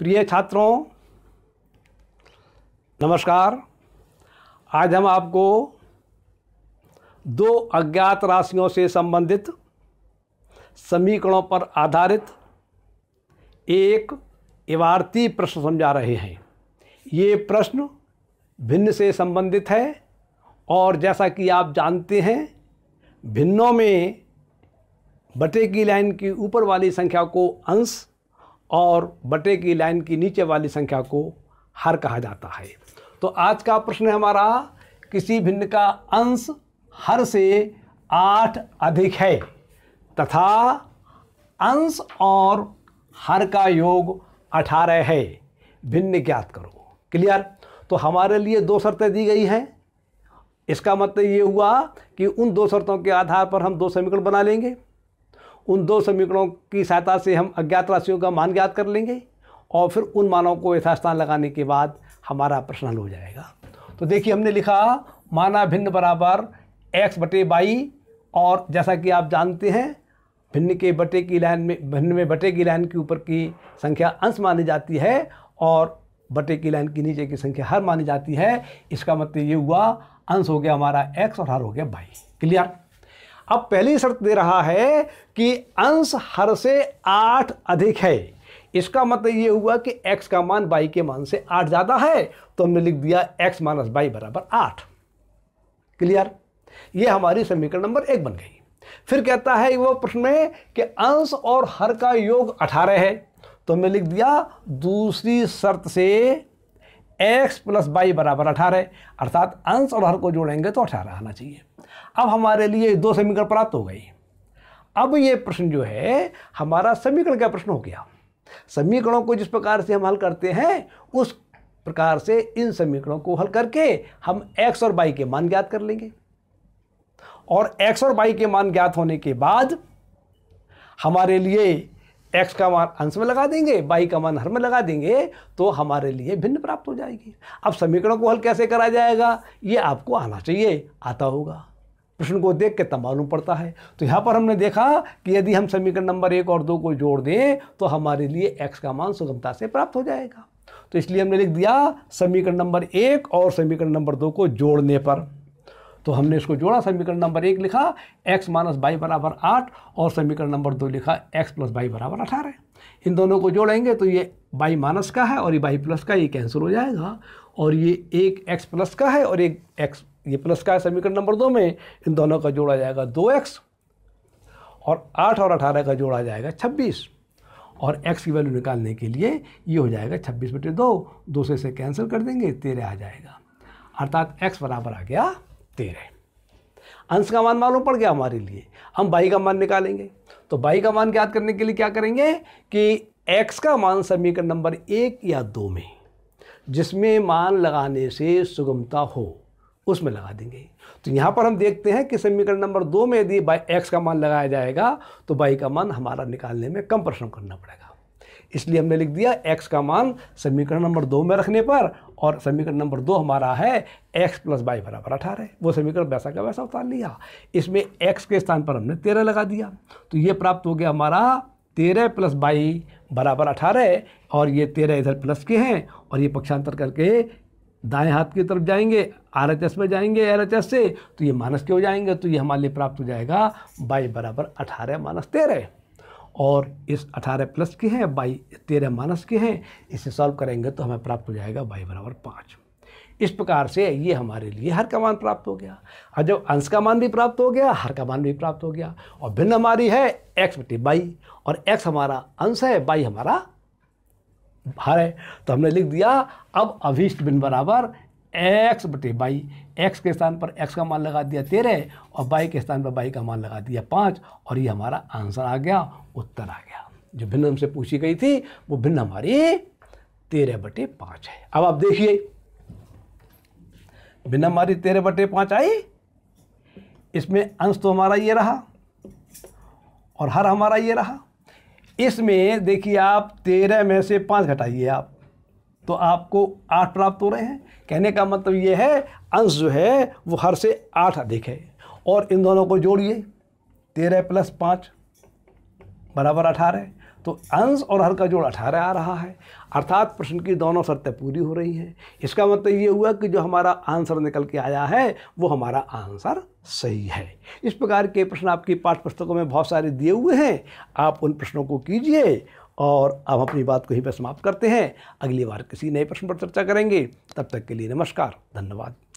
प्रिय छात्रों नमस्कार आज हम आपको दो अज्ञात राशियों से संबंधित समीकरणों पर आधारित एक इमारती प्रश्न समझा रहे हैं ये प्रश्न भिन्न से संबंधित है और जैसा कि आप जानते हैं भिन्नों में बटे की लाइन की ऊपर वाली संख्या को अंश और बटे की लाइन की नीचे वाली संख्या को हर कहा जाता है तो आज का प्रश्न है हमारा किसी भिन्न का अंश हर से आठ अधिक है तथा अंश और हर का योग अठारह है भिन्न ज्ञात करो क्लियर तो हमारे लिए दो शर्तें दी गई हैं इसका मतलब ये हुआ कि उन दो शर्तों के आधार पर हम दो समीकरण बना लेंगे उन दो समीकरणों की सहायता से हम अज्ञात राशियों का मान ज्ञात कर लेंगे और फिर उन मानों को यथास्थान लगाने के बाद हमारा प्रश्न हल हो जाएगा तो देखिए हमने लिखा माना भिन्न बराबर एक्स बटे बाई और जैसा कि आप जानते हैं भिन्न के बटे की लाइन में भिन्न में बटे की लाइन के ऊपर की संख्या अंश मानी जाती है और बटे की लाइन की नीचे की संख्या हर मानी जाती है इसका मतलब ये हुआ अंश हो गया हमारा एक्स और हर हो गया बाई क्लियर अब पहली शर्त दे रहा है कि अंश हर से आठ अधिक है इसका मतलब ये हुआ कि x का मान y के मान से आठ ज़्यादा है तो हमने लिख दिया x माइनस वाई बराबर आठ क्लियर ये हमारी समीकरण नंबर एक बन गई फिर कहता है वो प्रश्न में कि अंश और हर का योग अठारह है तो हमने लिख दिया दूसरी शर्त से एक्स प्लस बाई बराबर अठारह अर्थात अंश और हर को जोड़ेंगे तो अठारह आना चाहिए अब हमारे लिए दो समीकरण प्राप्त हो गई अब ये प्रश्न जो है हमारा समीकरण का प्रश्न हो गया समीकरणों को जिस प्रकार से हम हल करते हैं उस प्रकार से इन समीकरणों को हल करके हम x और y के मान ज्ञात कर लेंगे और x और y के मान ज्ञात होने के बाद हमारे लिए एक्स का मान अंश में लगा देंगे बाई का मान हर में लगा देंगे तो हमारे लिए भिन्न प्राप्त हो जाएगी अब समीकरण को हल कैसे करा जाएगा ये आपको आना चाहिए आता होगा प्रश्न को देख के तब मालूम पड़ता है तो यहाँ पर हमने देखा कि यदि हम समीकरण नंबर एक और दो को जोड़ दें तो हमारे लिए एक्स का मान सुगमता से प्राप्त हो जाएगा तो इसलिए हमने लिख दिया समीकरण नंबर एक और समीकरण नंबर दो को जोड़ने पर तो हमने इसको जोड़ा समीकरण नंबर एक लिखा एक्स माइनस बाई बराबर आठ और समीकरण नंबर दो लिखा एक्स प्लस बाई बराबर अठारह इन दोनों को जोड़ेंगे तो ये बाई माइनस का है और ये बाई प्लस का ये कैंसिल हो जाएगा और ये एक एक्स प्लस का है और एक एक्स ये प्लस का है समीकरण नंबर दो में इन दोनों का जोड़ा जाएगा दो एक्स और आठ और अठारह का जोड़ा जाएगा छब्बीस और एक्स की वैल्यू निकालने के लिए ये हो जाएगा छब्बीस बटे दो दूसरे से कैंसिल कर देंगे तेरह आ जाएगा अर्थात एक्स बराबर आ गया तेरह अंश का मान मालूम पड़ गया हमारे लिए हम बाई का मान निकालेंगे तो बाई का मान ज्ञात करने के लिए क्या करेंगे कि एक्स का मान समीकरण नंबर एक या दो में जिसमें मान लगाने से सुगमता हो उसमें लगा देंगे तो यहाँ पर हम देखते हैं कि समीकरण नंबर दो में यदि बाई एक्स का मान लगाया जाएगा तो बाई का मान हमारा निकालने में कम परिश्रम करना पड़ेगा इसलिए हमने लिख दिया एक्स का मान समीकरण नंबर दो में रखने पर और समीकरण नंबर दो हमारा है एक्स प्लस बाई बराबर अठारह वो समीकरण वैसा का वैसा उतार लिया इसमें एक्स के स्थान पर हमने तेरह लगा दिया तो ये प्राप्त हो गया हमारा तेरह प्लस बाई बराबर अठारह और ये तेरह इधर प्लस के हैं और ये पक्षांतर करके दाएं हाथ की तरफ जाएंगे आर एच एस में जाएंगे आर एच एस से तो ये माइनस के हो जाएंगे तो ये हमारे लिए प्राप्त हो जाएगा बाई बराबर अठारह माइनस तेरह और इस 18 प्लस की है बाई तेरह माइनस की है इसे सॉल्व करेंगे तो हमें प्राप्त हो जाएगा बाई बराबर पाँच इस प्रकार से ये हमारे लिए हर का मान प्राप्त हो गया और जब अंश का मान भी प्राप्त हो गया हर का मान भी प्राप्त हो गया और भिन्न हमारी है एक्स बटी बाई और एक्स हमारा अंश है बाई हमारा हर है तो हमने लिख दिया अब अभीष्ट बिन बराबर एक्स बटे बाई एक्स के स्थान पर एक्स का मान लगा दिया तेरह और बाई के स्थान पर बाई का मान लगा दिया पाँच और ये हमारा आंसर आ गया उत्तर आ गया जो भिन्न हमसे पूछी गई थी वो भिन्न हमारी तेरह बटे पाँच है अब आप देखिए भिन्न हमारी तेरह बटे पाँच आई इसमें अंश तो हमारा ये रहा और हर हमारा ये रहा इसमें देखिए आप तेरह में से पाँच घटाइए आप तो आपको आठ प्राप्त हो रहे हैं कहने का मतलब ये है अंश जो है वो हर से आठ अधिक है और इन दोनों को जोड़िए तेरह प्लस पाँच बराबर अठारह तो अंश और हर का जोड़ अठारह आ रहा है अर्थात प्रश्न की दोनों शर्तें पूरी हो रही हैं इसका मतलब ये हुआ कि जो हमारा आंसर निकल के आया है वो हमारा आंसर सही है इस प्रकार के प्रश्न आपकी पाठ पुस्तकों में बहुत सारे दिए हुए हैं आप उन प्रश्नों को कीजिए और अब अपनी बात को ही पर समाप्त करते हैं अगली बार किसी नए प्रश्न पर चर्चा करेंगे तब तक के लिए नमस्कार धन्यवाद